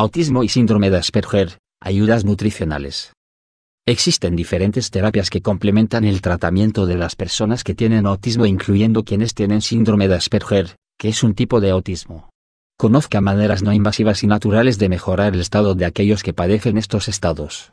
autismo y síndrome de Asperger, ayudas nutricionales. Existen diferentes terapias que complementan el tratamiento de las personas que tienen autismo incluyendo quienes tienen síndrome de Asperger, que es un tipo de autismo. Conozca maneras no invasivas y naturales de mejorar el estado de aquellos que padecen estos estados.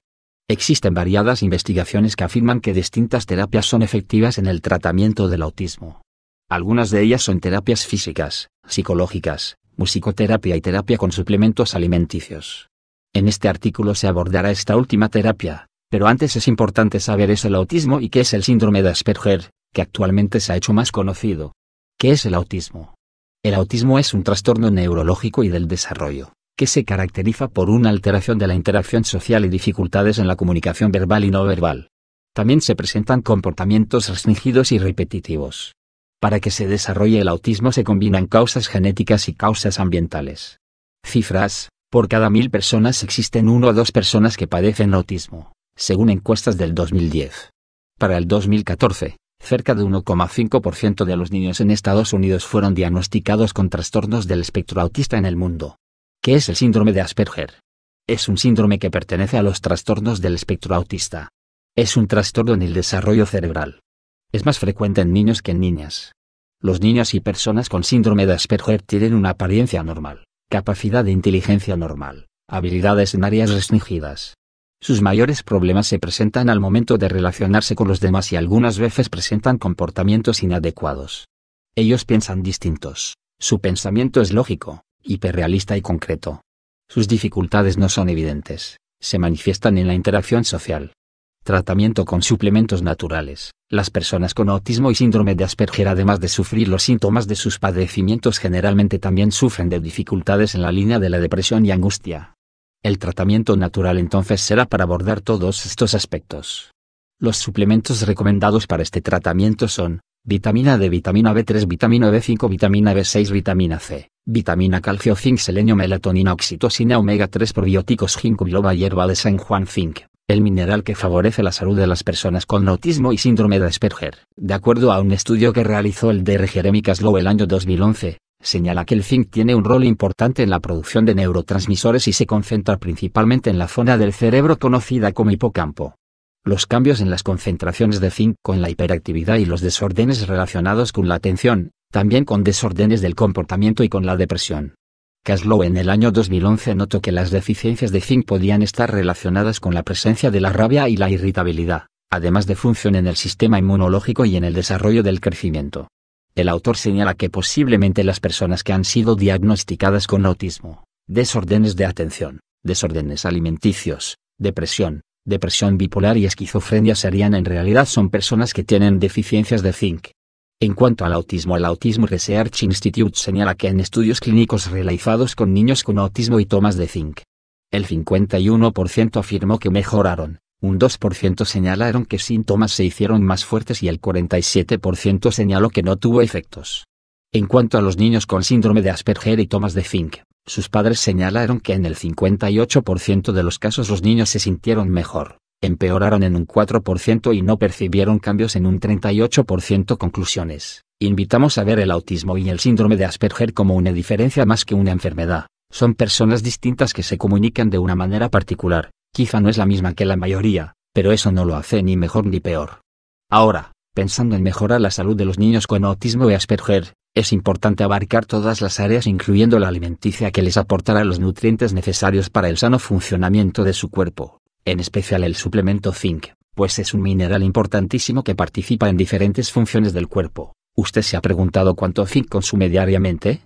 Existen variadas investigaciones que afirman que distintas terapias son efectivas en el tratamiento del autismo. Algunas de ellas son terapias físicas, psicológicas, musicoterapia y terapia con suplementos alimenticios. En este artículo se abordará esta última terapia, pero antes es importante saber es el autismo y qué es el síndrome de Asperger, que actualmente se ha hecho más conocido. ¿Qué es el autismo? El autismo es un trastorno neurológico y del desarrollo, que se caracteriza por una alteración de la interacción social y dificultades en la comunicación verbal y no verbal. También se presentan comportamientos restringidos y repetitivos, para que se desarrolle el autismo se combinan causas genéticas y causas ambientales. Cifras, por cada mil personas existen uno o dos personas que padecen autismo, según encuestas del 2010. Para el 2014, cerca de 1,5% de los niños en Estados Unidos fueron diagnosticados con trastornos del espectro autista en el mundo. ¿Qué es el síndrome de Asperger? Es un síndrome que pertenece a los trastornos del espectro autista. Es un trastorno en el desarrollo cerebral es más frecuente en niños que en niñas. Los niños y personas con síndrome de Asperger tienen una apariencia normal, capacidad de inteligencia normal, habilidades en áreas restringidas. Sus mayores problemas se presentan al momento de relacionarse con los demás y algunas veces presentan comportamientos inadecuados. Ellos piensan distintos, su pensamiento es lógico, hiperrealista y concreto. Sus dificultades no son evidentes, se manifiestan en la interacción social, Tratamiento con suplementos naturales. Las personas con autismo y síndrome de Asperger además de sufrir los síntomas de sus padecimientos generalmente también sufren de dificultades en la línea de la depresión y angustia. El tratamiento natural entonces será para abordar todos estos aspectos. Los suplementos recomendados para este tratamiento son vitamina D, vitamina B3, vitamina B5, vitamina B6, vitamina C, vitamina calcio, zinc, selenio, melatonina, oxitocina, omega 3, probióticos, ginkgo biloba, hierba de San Juan, zinc, el mineral que favorece la salud de las personas con autismo y síndrome de Asperger. De acuerdo a un estudio que realizó el DR Jeremy Caslow el año 2011, señala que el zinc tiene un rol importante en la producción de neurotransmisores y se concentra principalmente en la zona del cerebro conocida como hipocampo. Los cambios en las concentraciones de zinc con la hiperactividad y los desórdenes relacionados con la atención, también con desórdenes del comportamiento y con la depresión, Caslow en el año 2011 notó que las deficiencias de zinc podían estar relacionadas con la presencia de la rabia y la irritabilidad, además de función en el sistema inmunológico y en el desarrollo del crecimiento. El autor señala que posiblemente las personas que han sido diagnosticadas con autismo, desórdenes de atención, desórdenes alimenticios, depresión, depresión bipolar y esquizofrenia serían en realidad son personas que tienen deficiencias de zinc, en cuanto al autismo, el Autism Research Institute señala que en estudios clínicos realizados con niños con autismo y tomas de zinc, el 51% afirmó que mejoraron, un 2% señalaron que síntomas se hicieron más fuertes y el 47% señaló que no tuvo efectos. En cuanto a los niños con síndrome de Asperger y tomas de zinc, sus padres señalaron que en el 58% de los casos los niños se sintieron mejor empeoraron en un 4% y no percibieron cambios en un 38%. Conclusiones. Invitamos a ver el autismo y el síndrome de Asperger como una diferencia más que una enfermedad. Son personas distintas que se comunican de una manera particular, quizá no es la misma que la mayoría, pero eso no lo hace ni mejor ni peor. Ahora, pensando en mejorar la salud de los niños con autismo y Asperger, es importante abarcar todas las áreas incluyendo la alimenticia que les aportará los nutrientes necesarios para el sano funcionamiento de su cuerpo en especial el suplemento zinc, pues es un mineral importantísimo que participa en diferentes funciones del cuerpo. ¿Usted se ha preguntado cuánto zinc consume diariamente?